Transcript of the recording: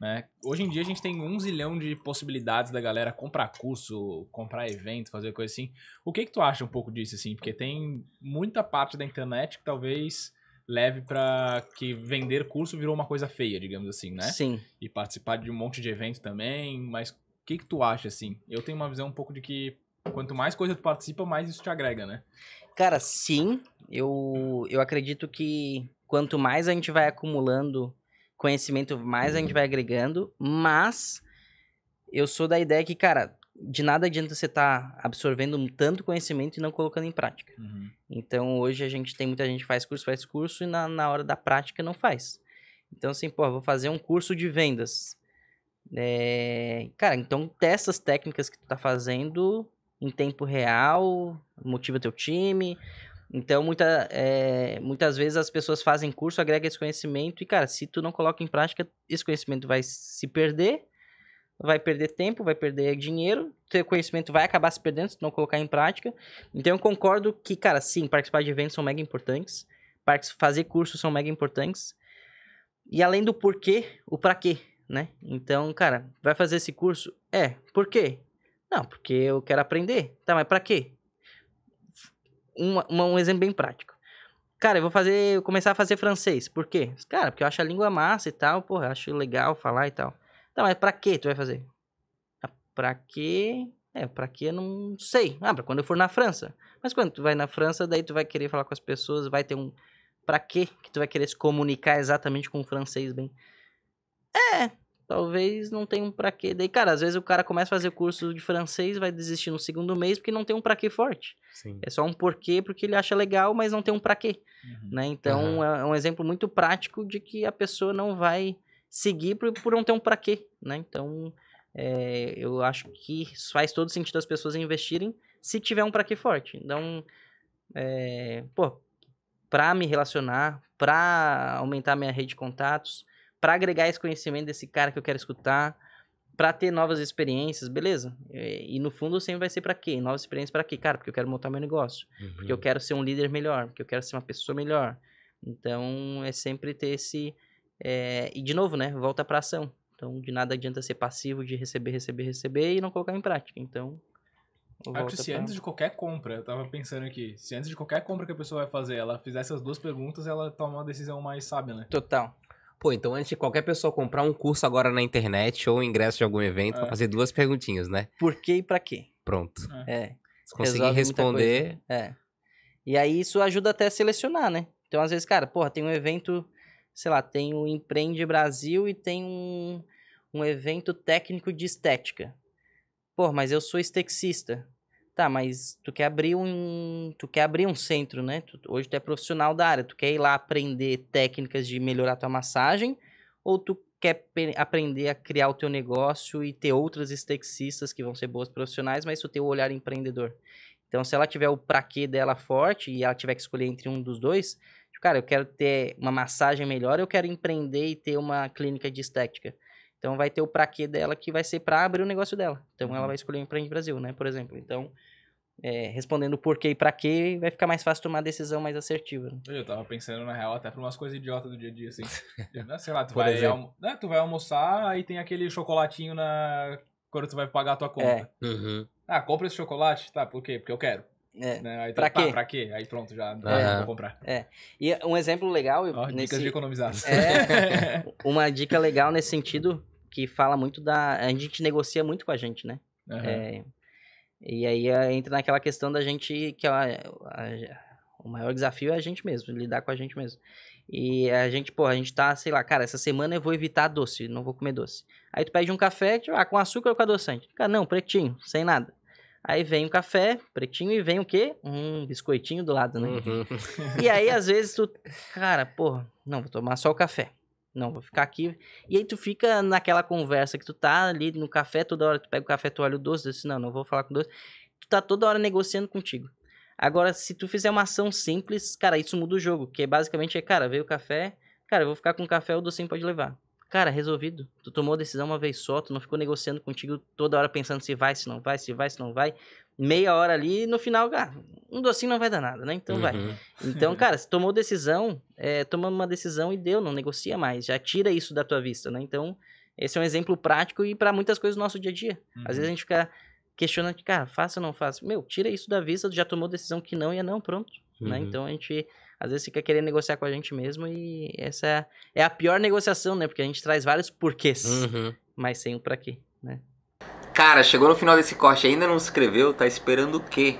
Né? Hoje em dia a gente tem um zilhão de possibilidades da galera comprar curso, comprar evento, fazer coisa assim. O que que tu acha um pouco disso assim? Porque tem muita parte da internet que talvez leve para que vender curso virou uma coisa feia, digamos assim, né? Sim. E participar de um monte de evento também, mas o que que tu acha assim? Eu tenho uma visão um pouco de que quanto mais coisa tu participa, mais isso te agrega, né? Cara, sim. Eu eu acredito que quanto mais a gente vai acumulando conhecimento mais a gente uhum. vai agregando, mas eu sou da ideia que, cara, de nada adianta você estar tá absorvendo tanto conhecimento e não colocando em prática. Uhum. Então, hoje a gente tem muita gente que faz curso, faz curso e na, na hora da prática não faz. Então, assim, pô, vou fazer um curso de vendas. É... Cara, então testa as técnicas que tu tá fazendo em tempo real, motiva teu time, então, muita, é, muitas vezes as pessoas fazem curso, agregam esse conhecimento e, cara, se tu não coloca em prática, esse conhecimento vai se perder, vai perder tempo, vai perder dinheiro, teu conhecimento vai acabar se perdendo se tu não colocar em prática. Então, eu concordo que, cara, sim, participar de eventos são mega importantes, fazer cursos são mega importantes. E além do porquê, o pra quê, né? Então, cara, vai fazer esse curso? É, por quê? Não, porque eu quero aprender. Tá, mas pra quê? um, um exemplo bem prático. Cara, eu vou fazer, eu começar a fazer francês. Por quê? Cara, porque eu acho a língua massa e tal, porra, eu acho legal falar e tal. Tá, mas pra que tu vai fazer? Ah, pra que? É, pra que eu não sei. Ah, pra quando eu for na França. Mas quando tu vai na França, daí tu vai querer falar com as pessoas, vai ter um. Pra quê que tu vai querer se comunicar exatamente com o francês bem? É, talvez não tenha um pra quê. Daí, cara, às vezes o cara começa a fazer curso de francês, vai desistir no segundo mês porque não tem um pra quê forte. Sim. É só um porquê porque ele acha legal, mas não tem um pra quê. Uhum. Né? Então, uhum. é um exemplo muito prático de que a pessoa não vai seguir por, por não ter um pra quê, né? Então, é, eu acho que faz todo sentido as pessoas investirem se tiver um pra quê forte. Então, é, pô, pra me relacionar, pra aumentar minha rede de contatos, para agregar esse conhecimento desse cara que eu quero escutar, para ter novas experiências, beleza? E, é, e, no fundo sempre vai ser para quê? Novas experiências para quê? Cara, porque eu quero montar meu negócio, uhum. porque eu uhum. quero ser um líder melhor, porque eu quero ser uma pessoa melhor. Então é sempre ter esse é... e de novo, né? Volta para ação. Então de nada adianta ser passivo de receber, receber, receber e não colocar em prática. Então Acho que se pra... antes de qualquer compra, eu tava pensando aqui, se antes de qualquer compra que a pessoa vai fazer, ela fizer essas duas perguntas, ela toma uma decisão mais sábia, né? Total. Pô, então antes de qualquer pessoa comprar um curso agora na internet ou ingresso de algum evento, é. fazer duas perguntinhas, né? Por quê e pra quê? Pronto. É. é. Se conseguir responder. É. E aí isso ajuda até a selecionar, né? Então, às vezes, cara, porra, tem um evento, sei lá, tem o Empreende Brasil e tem um, um evento técnico de estética. Pô, mas eu sou esteticista. Tá, mas tu quer abrir um, tu quer abrir um centro, né? Tu, hoje tu é profissional da área, tu quer ir lá aprender técnicas de melhorar tua massagem ou tu quer aprender a criar o teu negócio e ter outras esteticistas que vão ser boas profissionais, mas tu tem o olhar empreendedor. Então, se ela tiver o pra quê dela forte e ela tiver que escolher entre um dos dois, tipo, cara, eu quero ter uma massagem melhor, eu quero empreender e ter uma clínica de estética. Então vai ter o pra quê dela que vai ser para abrir o negócio dela. Então uhum. ela vai escolher o Brasil, né? Por exemplo. Então, é, respondendo por quê e pra quê, vai ficar mais fácil tomar a decisão mais assertiva. Né? Eu tava pensando, na real, até pra umas coisas idiotas do dia a dia, assim. Né, sei lá, tu, vai, almo... né, tu vai almoçar, e tem aquele chocolatinho na. Quando tu vai pagar a tua conta. É. Uhum. Ah, compra esse chocolate? Tá, por quê? Porque eu quero. É. Né? Aí, pra, quê? pra quê? Aí pronto, já é. vou comprar. É. E um exemplo legal. nesse... Dicas de economizar. É, uma dica legal nesse sentido que fala muito da. A gente negocia muito com a gente, né? Uhum. É, e aí eh, entra naquela questão da gente que a, a, o maior desafio é a gente mesmo, lidar com a gente mesmo. E a gente, pô, a gente tá, sei lá, cara, essa semana eu vou evitar doce, não vou comer doce. Aí tu pede um café, tipo, ah, com açúcar ou com adoçante? Cara, não, pretinho, sem nada. Aí vem o um café pretinho e vem o quê? Um biscoitinho do lado, né? Uhum. E aí, às vezes, tu. Cara, porra, não, vou tomar só o café. Não, vou ficar aqui. E aí tu fica naquela conversa que tu tá ali no café, toda hora tu pega o café, tu olha o doce, diz assim, não, não vou falar com o doce. Tu tá toda hora negociando contigo. Agora, se tu fizer uma ação simples, cara, isso muda o jogo. Que basicamente é, cara, veio o café, cara, eu vou ficar com o café, o docinho pode levar. Cara, resolvido. Tu tomou a decisão uma vez só, tu não ficou negociando contigo toda hora pensando se vai, se não vai, se vai, se não vai. Meia hora ali e no final, cara, um docinho não vai dar nada, né? Então uhum. vai. Então, cara, se tomou decisão, é, tomando uma decisão e deu, não negocia mais. Já tira isso da tua vista, né? Então, esse é um exemplo prático e para muitas coisas do nosso dia a dia. Uhum. Às vezes a gente fica questionando, cara, faça ou não faça? Meu, tira isso da vista, já tomou decisão que não e é não, pronto. Né? Uhum. Né? Então a gente às vezes fica querendo negociar com a gente mesmo e essa é a pior negociação, né? Porque a gente traz vários porquês, uhum. mas sem o pra quê, né? Cara, chegou no final desse corte ainda não se inscreveu, tá esperando o quê?